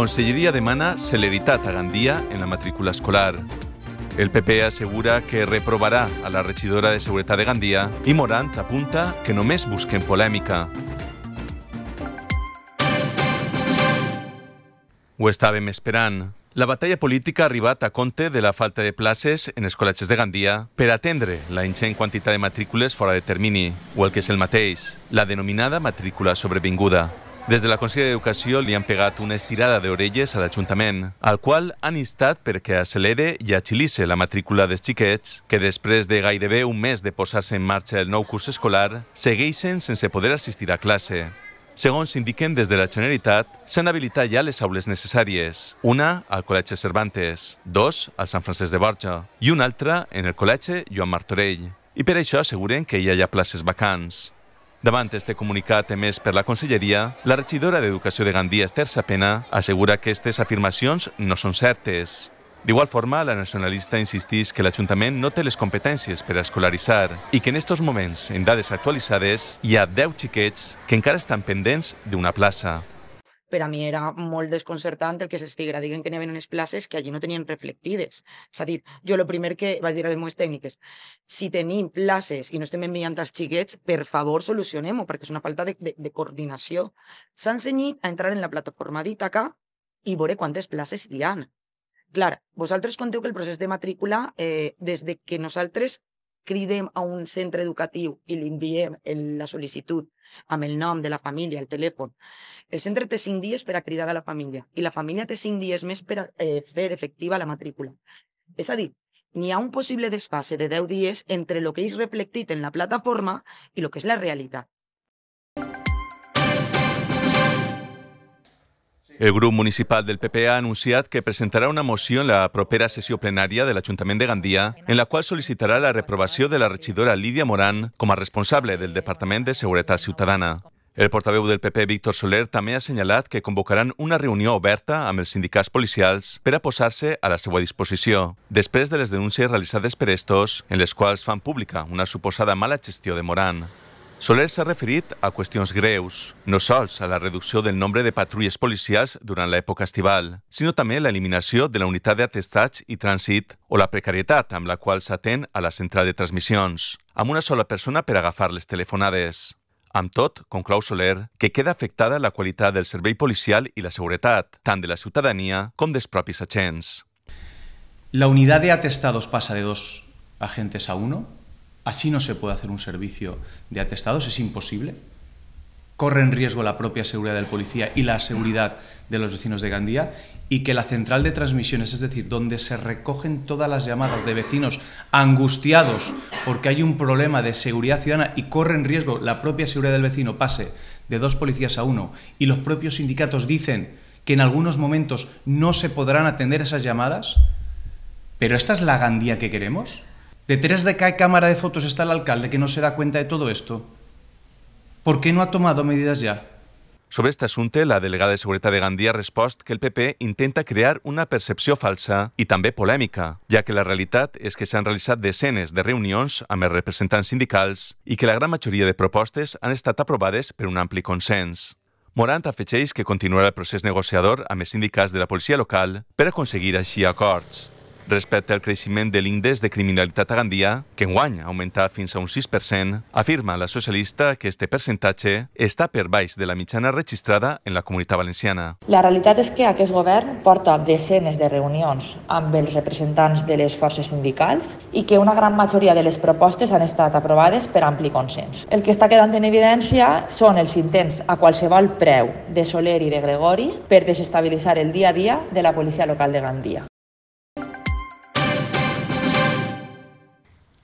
Conselleria demana celeritat a Gandia en la matrícula escolar. El PP e assegura que reprovarà a la regidora de Seguretat de Gandia i Morant apunta que només busquen polèmica. Ho estàvem esperant. La batalla política ha arribat a compte de la falta de places en els col·legis de Gandia per atendre la ingent quantitat de matrícules fora de termini, o el que és el mateix, la denominada matrícula sobrevinguda. Des de la Conselleria d'Educació li han pegat una estirada d'orelles a l'Ajuntament, al qual han instat perquè accelere i agilisse la matrícula dels xiquets que després de gairebé un mes de posar-se en marxa el nou curs escolar segueixen sense poder assistir a classe. Segons indiquen des de la Generalitat, s'han habilitat ja les aules necessàries, una al Col·legi Cervantes, dos al Sant Francesc de Borja i una altra en el Col·legi Joan Martorell. I per això asseguren que hi ha ja places vacants. Davant este comunicat emès per la Conselleria, la regidora d'Educació de Gandia, Esther Sapena, assegura que aquestes afirmacions no són certes. D'igual forma, la nacionalista insistís que l'Ajuntament no té les competències per a escolaritzar i que en estos moments, en dades actualitzades, hi ha 10 xiquets que encara estan pendents d'una plaça per a mi era molt desconcertant el que s'estiguera dient que n'hi havia unes places que allí no tenien reflectides. És a dir, jo el primer que vaig dir a les meves tècniques, si tenim places i no estem enviant els xiquets, per favor solucionem-ho, perquè és una falta de, de, de coordinació. S'ha ensenyat a entrar en la plataforma d'Itaca i veure quantes places hi ha. Clar, vosaltres conteu que el procés de matrícula, eh, des de que nosaltres cridem a un centre educatiu i li enviem el, la sol·licitud amb el nom de la família, el telèfon. El centre té cinc dies per a cridar a la família i la família té cinc dies més per a eh, fer efectiva la matrícula. És a dir, n'hi ha un possible desfase de 10 dies entre el que és reflectit en la plataforma i el que és la realitat. El grup municipal del PP ha anunciat que presentarà una moció en la propera sessió plenària de l'Ajuntament de Gandia, en la qual sol·licitarà la reprovació de la regidora Lídia Moran com a responsable del Departament de Seguretat Ciutadana. El portaveu del PP, Víctor Soler, també ha assenyalat que convocaran una reunió oberta amb els sindicats policials per a posar-se a la seva disposició, després de les denúncies realitzades per estos, en les quals fan pública una suposada mala gestió de Moran. Soler s'ha referit a qüestions greus, no sols a la reducció del nombre de patrulles policials durant l'època estival, sinó també a l'eliminació de la unitat d'atestats i trànsit o la precarietat amb la qual s'atén a la central de transmissions, amb una sola persona per agafar les telefonades. Amb tot, conclou Soler, que queda afectada la qualitat del servei policial i la seguretat, tant de la ciutadania com dels propis agents. La unitat de atestados passa de dos agentes a uno, Así no se puede hacer un servicio de atestados, es imposible. Corre en riesgo la propia seguridad del policía y la seguridad de los vecinos de Gandía y que la central de transmisiones, es decir, donde se recogen todas las llamadas de vecinos angustiados porque hay un problema de seguridad ciudadana y corre en riesgo la propia seguridad del vecino, pase de dos policías a uno y los propios sindicatos dicen que en algunos momentos no se podrán atender esas llamadas, pero esta es la Gandía que queremos. ¿Detrás de cada cámara de fotos está el alcalde que no se da cuenta de todo esto? ¿Por qué no ha tomado medidas ya? Sobre este assumpte, la delegada de Seguretat de Gandia ha respost que el PP intenta crear una percepció falsa i també polèmica, ja que la realitat és que s'han realitzat decenes de reunions amb els representants sindicals i que la gran majoria de propostes han estat aprovades per un ampli consens. Morant afegeix que continuarà el procés negociador amb els sindicats de la policia local per aconseguir així acords. Respecte al creixement de l'índex de criminalitat a Gandia, que enguany ha augmentat fins a un 6%, afirma la socialista que este percentatge està per baix de la mitjana registrada en la comunitat valenciana. La realitat és que aquest govern porta desenes de reunions amb els representants de les forces sindicals i que una gran majoria de les propostes han estat aprovades per ampli consens. El que està quedant en evidència són els intents a qualsevol preu de Soler i de Gregori per desestabilitzar el dia a dia de la policia local de Gandia.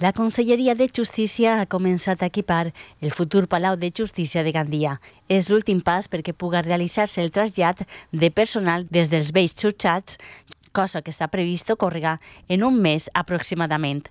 La Conselleria de Justícia ha començat a equipar el futur Palau de Justícia de Gandia. És l'últim pas perquè puga realitzar-se el trasllat de personal des dels vells xutxats cosa que està previst córrega en un mes aproximadament.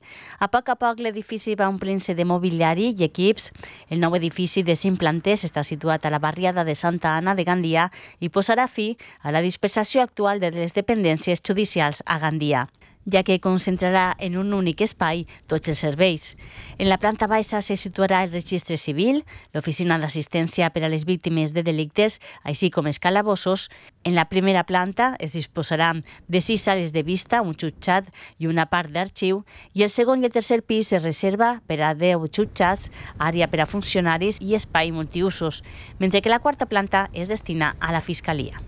A poc a poc l'edifici va omplint-se de mobiliari i equips. El nou edifici de cinc plantes està situat a la barriada de Santa Anna de Gandia i posarà fi a la dispersació actual de les dependències judicials a Gandia ja que concentrarà en un únic espai tots els serveis. En la planta baixa se situarà el registre civil, l'oficina d'assistència per a les víctimes de delictes, així com els calabossos. En la primera planta es disposaran de sis sales de vista, un jutjat i una part d'arxiu, i el segon i el tercer pis es reserva per a 10 jutjats, àrea per a funcionaris i espai multiusos, mentre que la quarta planta es destina a la Fiscalia.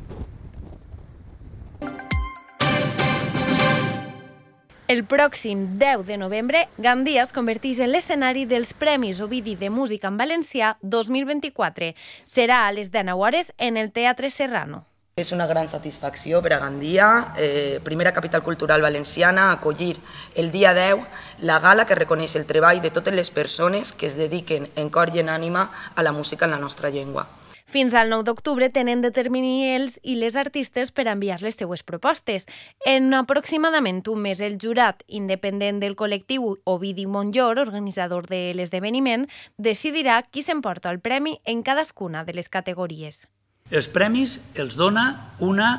El pròxim 10 de novembre, Gandia es converteix en l'escenari dels Premis Ovidi de Música en Valencià 2024. Serà a les 19 hores en el Teatre Serrano. És una gran satisfacció per a Gandia, eh, primera capital cultural valenciana, acollir el dia 10 la gala que reconeix el treball de totes les persones que es dediquen en cor i en ànima a la música en la nostra llengua. Fins al 9 d'octubre tenen de termini els i les artistes per enviar les seues propostes. En aproximadament un mes, el jurat independent del col·lectiu Ovidi Montllor, organitzador de l'esdeveniment, decidirà qui s'emporta el premi en cadascuna de les categories. Els premis els dona una,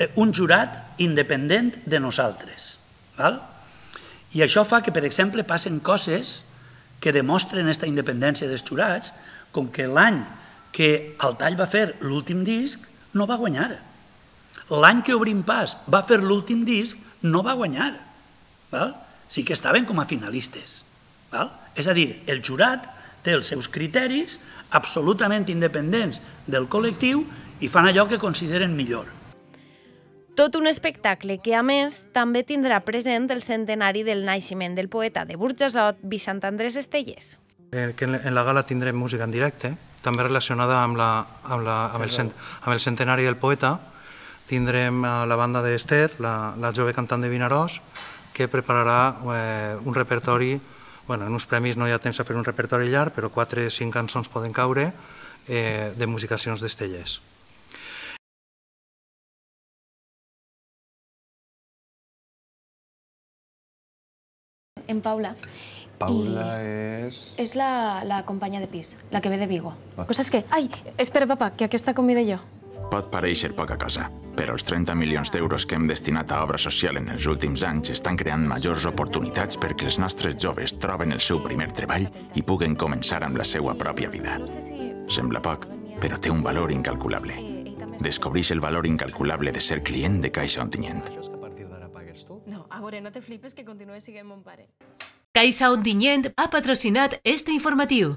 eh, un jurat independent de nosaltres. Val? I això fa que, per exemple, passen coses que demostren aquesta independència dels jurats, com que l'any que el Tall va fer l'últim disc, no va guanyar. L'any que Obrim Pas va fer l'últim disc, no va guanyar. Val? Sí que estaven com a finalistes. Val? És a dir, el jurat té els seus criteris absolutament independents del col·lectiu i fan allò que consideren millor. Tot un espectacle que, a més, també tindrà present el centenari del naixement del poeta de Burjassot, Vicent Andrés Estellés eh, que en la gala tindrem música en directe, també relacionada amb, la, amb, la, amb, el, cent, amb el centenari del poeta. Tindrem eh, la banda d'Ester, la, la jove cantant de Vinaròs, que prepararà eh, un repertori, bueno, en uns premis no hi ha temps a fer un repertori llarg, però quatre o cinc cançons poden caure eh, de musicacions d'Estellers. En Paula, Paula I és... És la, la companya de pis, la que ve de Vigo. Cosa és que... Ai, espera, papa, que aquesta comida jo. Pot pareixer poca cosa, però els 30 milions d'euros que hem destinat a obra social en els últims anys estan creant majors oportunitats perquè els nostres joves troben el seu primer treball i puguen començar amb la seva pròpia vida. Sembla poc, però té un valor incalculable. Descobreix el valor incalculable de ser client de Caixa Ontinyent. No, a veure, no te flipes que continues siguent mon pare. Caixa ha patrocinat este informatiu.